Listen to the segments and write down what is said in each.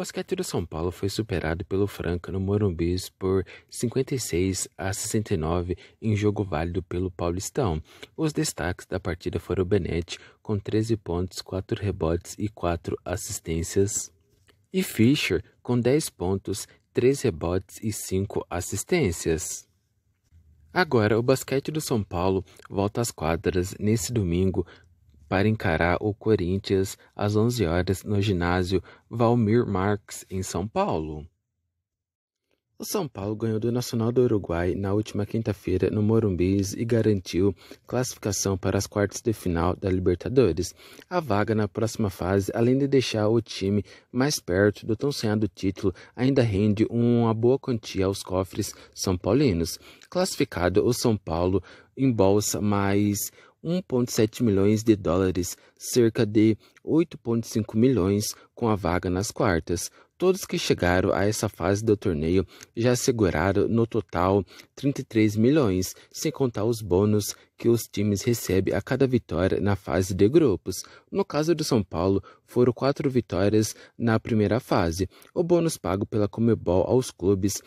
basquete do São Paulo foi superado pelo Franca no Morumbi por 56 a 69 em jogo válido pelo Paulistão. Os destaques da partida foram o Benete, com 13 pontos, 4 rebotes e 4 assistências, e Fischer, com 10 pontos, 3 rebotes e 5 assistências. Agora, o basquete do São Paulo volta às quadras nesse domingo para encarar o Corinthians às 11 horas no ginásio Valmir Marx, em São Paulo. O São Paulo ganhou do Nacional do Uruguai na última quinta-feira no Morumbis e garantiu classificação para as quartas de final da Libertadores. A vaga na próxima fase, além de deixar o time mais perto do tão sonhado título, ainda rende uma boa quantia aos cofres são paulinos. Classificado, o São Paulo embolsa mais 1,7 milhões de dólares, cerca de 8,5 milhões com a vaga nas quartas. Todos que chegaram a essa fase do torneio já seguraram no total 33 milhões, sem contar os bônus que os times recebem a cada vitória na fase de grupos. No caso do São Paulo, foram quatro vitórias na primeira fase. O bônus pago pela Comebol aos clubes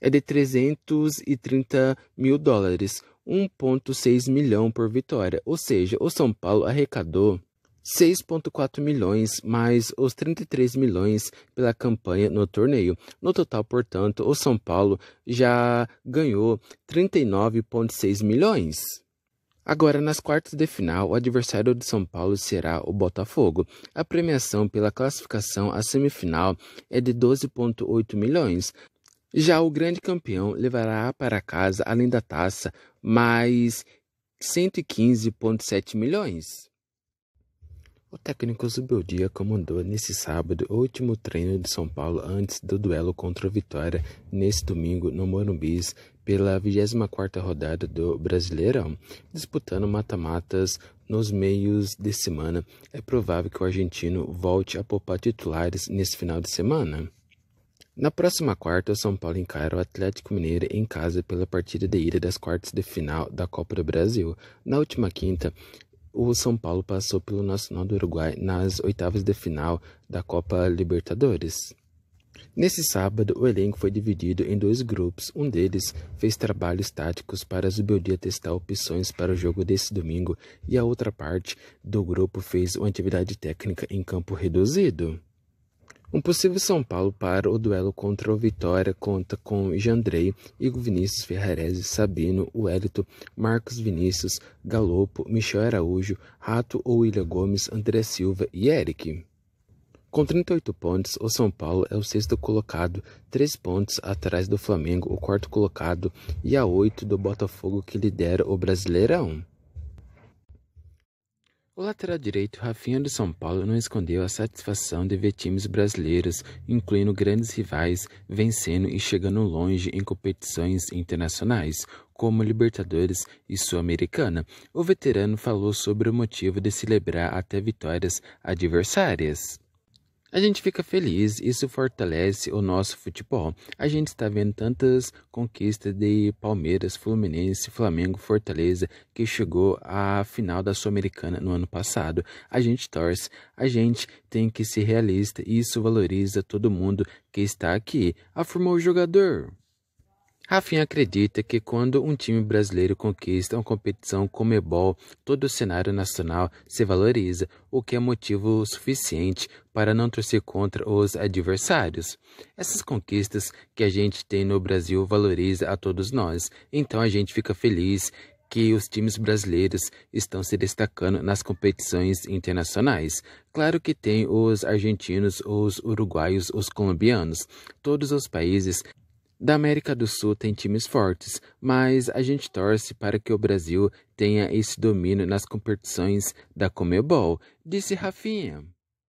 é de 330 mil dólares. 1,6 milhão por vitória, ou seja, o São Paulo arrecadou 6,4 milhões mais os 33 milhões pela campanha no torneio. No total, portanto, o São Paulo já ganhou 39,6 milhões. Agora, nas quartas de final, o adversário de São Paulo será o Botafogo. A premiação pela classificação à semifinal é de 12,8 milhões. Já o grande campeão levará para casa, além da taça, mais 115,7 milhões. O técnico Zubeldia comandou nesse sábado o último treino de São Paulo antes do duelo contra o Vitória nesse domingo no Morumbi pela 24ª rodada do Brasileirão, disputando mata-matas nos meios de semana. É provável que o argentino volte a poupar titulares nesse final de semana. Na próxima quarta, o São Paulo encara o Atlético Mineiro em casa pela partida de ida das quartas de final da Copa do Brasil. Na última quinta, o São Paulo passou pelo Nacional do Uruguai nas oitavas de final da Copa Libertadores. Nesse sábado, o elenco foi dividido em dois grupos. Um deles fez trabalhos táticos para a Zubeldia testar opções para o jogo desse domingo, e a outra parte do grupo fez uma atividade técnica em campo reduzido. Um possível São Paulo para o duelo contra o Vitória conta com Jandrei, Igor Vinícius Ferrarese, Sabino, Wellington, Marcos Vinícius, Galopo, Michel Araújo, Rato ou William Gomes, André Silva e Eric. Com 38 pontos, o São Paulo é o sexto colocado, três pontos atrás do Flamengo, o quarto colocado, e a oito do Botafogo, que lidera o Brasileirão. O lateral direito Rafinha do São Paulo não escondeu a satisfação de ver times brasileiros, incluindo grandes rivais, vencendo e chegando longe em competições internacionais, como Libertadores e Sul-Americana. O veterano falou sobre o motivo de celebrar até vitórias adversárias. A gente fica feliz, isso fortalece o nosso futebol. A gente está vendo tantas conquistas de Palmeiras, Fluminense, Flamengo, Fortaleza, que chegou à final da Sul-Americana no ano passado. A gente torce, a gente tem que ser realista e isso valoriza todo mundo que está aqui, afirmou o jogador. Rafinha acredita que quando um time brasileiro conquista uma competição como Ebol, todo o cenário nacional se valoriza, o que é motivo suficiente para não torcer contra os adversários. Essas conquistas que a gente tem no Brasil valoriza a todos nós, então a gente fica feliz que os times brasileiros estão se destacando nas competições internacionais. Claro que tem os argentinos, os uruguaios, os colombianos, todos os países da América do Sul tem times fortes, mas a gente torce para que o Brasil tenha esse domínio nas competições da Comebol, disse Rafinha.